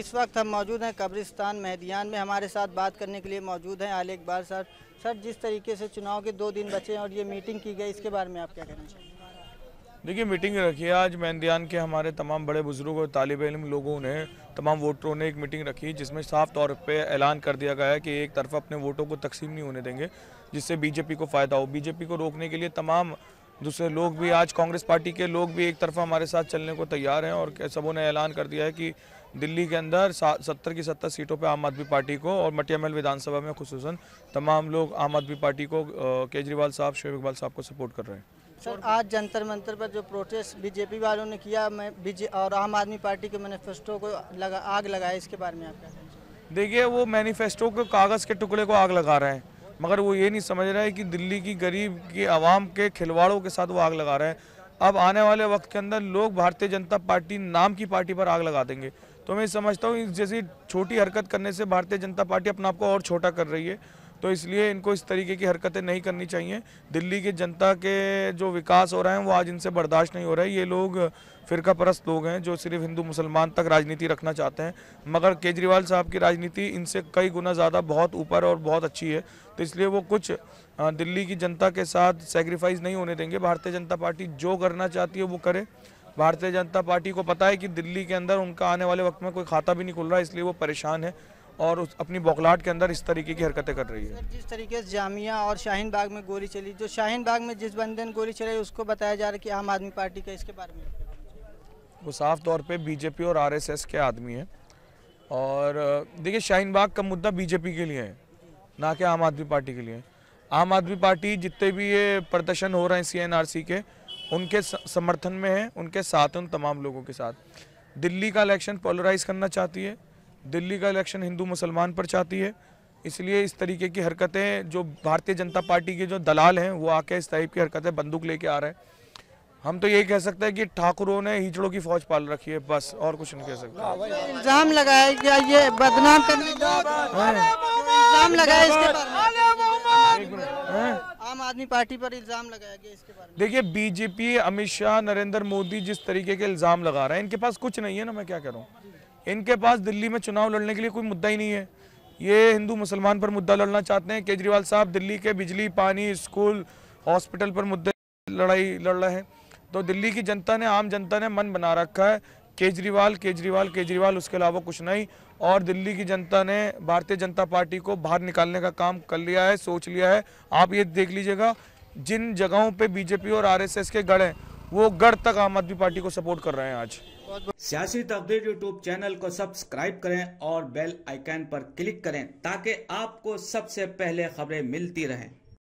इस वक्त हम मौजूद हैं कब्रिस्तान मेहदियान में हमारे साथ बात करने के लिए मौजूद हैं आल इकबाल सर सर जिस तरीके से चुनाव के दो दिन बचे हैं और ये मीटिंग की गई इसके बारे में आप क्या कहना चाहिए देखिए मीटिंग रखी है आज मेहंदियान के हमारे तमाम बड़े बुजुर्ग और तालब इलम लोगों ने तमाम वोटरों ने एक मीटिंग रखी जिसमें साफ तौर पे ऐलान कर दिया गया है कि एक तरफा अपने वोटों को तकसीम नहीं होने देंगे जिससे बीजेपी को फ़ायदा हो बीजेपी को रोकने के लिए तमाम दूसरे लोग भी आज कांग्रेस पार्टी के लोग भी एक तरफा हमारे साथ चलने को तैयार हैं और सबों ने ऐलान कर दिया है कि दिल्ली के अंदर सत्तर की सत्तर सीटों पर आम आदमी पार्टी को और मटियामहल विधानसभा में खसूस तमाम लोग आम आदमी पार्टी को केजरीवाल साहब शोब इकबाल साहब को सपोर्ट कर रहे हैं सर आज जंतर मंतर पर जो प्रोटेस्ट बीजेपी वालों ने किया मैं बीजे और आम आदमी पार्टी के मैनिफेस्टो को लगा आग लगाया इसके बारे में आपका देखिए वो मैनिफेस्टो के कागज़ के टुकड़े को आग लगा रहे हैं मगर वो ये नहीं समझ रहा है कि दिल्ली की गरीब की आवाम के खिलवाड़ों के साथ वो आग लगा रहे हैं अब आने वाले वक्त के अंदर लोग भारतीय जनता पार्टी नाम की पार्टी पर आग लगा देंगे तो मैं समझता हूँ जैसी छोटी हरकत करने से भारतीय जनता पार्टी अपने आप को और छोटा कर रही है तो इसलिए इनको इस तरीके की हरकतें नहीं करनी चाहिए दिल्ली की जनता के जो विकास हो रहे हैं वो आज इनसे बर्दाश्त नहीं हो रहा है ये लोग फिरका परस्त लोग हैं जो सिर्फ हिंदू मुसलमान तक राजनीति रखना चाहते हैं मगर केजरीवाल साहब की राजनीति इनसे कई गुना ज़्यादा बहुत ऊपर और बहुत अच्छी है तो इसलिए वो कुछ दिल्ली की जनता के साथ सेक्रीफाइस नहीं होने देंगे भारतीय जनता पार्टी जो करना चाहती है वो करे भारतीय जनता पार्टी को पता है कि दिल्ली के अंदर उनका आने वाले वक्त में कोई खाता भी नहीं खुल रहा इसलिए वो परेशान है और उस अपनी बौखलाहट के अंदर इस तरीके की हरकतें कर रही है जिस तरीके से जामिया और शाहीन बाग में गोली चली जो शाहीन बाग में जिस बंदे ने गोली चलाई उसको बताया जा रहा है कि आम आदमी पार्टी का इसके बारे में वो साफ तौर पे बीजेपी और आरएसएस के आदमी हैं और देखिए शाहीन बाग का मुद्दा बीजेपी के लिए है ना कि आम आदमी पार्टी के लिए आम आदमी पार्टी जितने भी ये प्रदर्शन हो रहे हैं सी के उनके समर्थन में है उनके साथ उन तमाम लोगों के साथ दिल्ली का इलेक्शन पोलराइज करना चाहती है दिल्ली का इलेक्शन हिंदू मुसलमान पर चाहती है इसलिए इस तरीके की हरकतें जो भारतीय जनता पार्टी के जो दलाल हैं वो आके इस टाइप की हरकतें बंदूक लेके आ रहे हैं हम तो यही कह सकते हैं कि ठाकुरों ने हिचड़ों की फौज पाल रखी है बस और कुछ नहीं कह सकते इल्जाम लगाया गया ये बदनाम करने हाँ। इल्जाम लगाया इसके हाँ। आम आदमी पार्टी पर इल्जाम लगाया गया इसके बारे में देखिए बीजेपी अमित शाह नरेंद्र मोदी जिस तरीके के इल्जाम लगा रहे हैं इनके पास कुछ नहीं है ना मैं क्या कह रहा हूँ इनके पास दिल्ली में चुनाव लड़ने के लिए कोई मुद्दा ही नहीं है ये हिंदू मुसलमान पर मुद्दा लड़ना चाहते हैं केजरीवाल साहब दिल्ली के बिजली पानी स्कूल हॉस्पिटल पर मुद्दे लड़ाई लड़ रहे हैं तो दिल्ली की जनता ने आम जनता ने मन बना रखा है केजरीवाल केजरीवाल केजरीवाल उसके अलावा कुछ नहीं और दिल्ली की जनता ने भारतीय जनता पार्टी को बाहर निकालने का काम कर लिया है सोच लिया है आप ये देख लीजिएगा जिन जगहों पे बीजेपी और आरएसएस के गढ़ हैं वो गढ़ तक आम आदमी पार्टी को सपोर्ट कर रहे हैं आज सियासी अपडेट यूट्यूब चैनल को सब्सक्राइब करें और बेल आइकन पर क्लिक करें ताकि आपको सबसे पहले खबरें मिलती रहें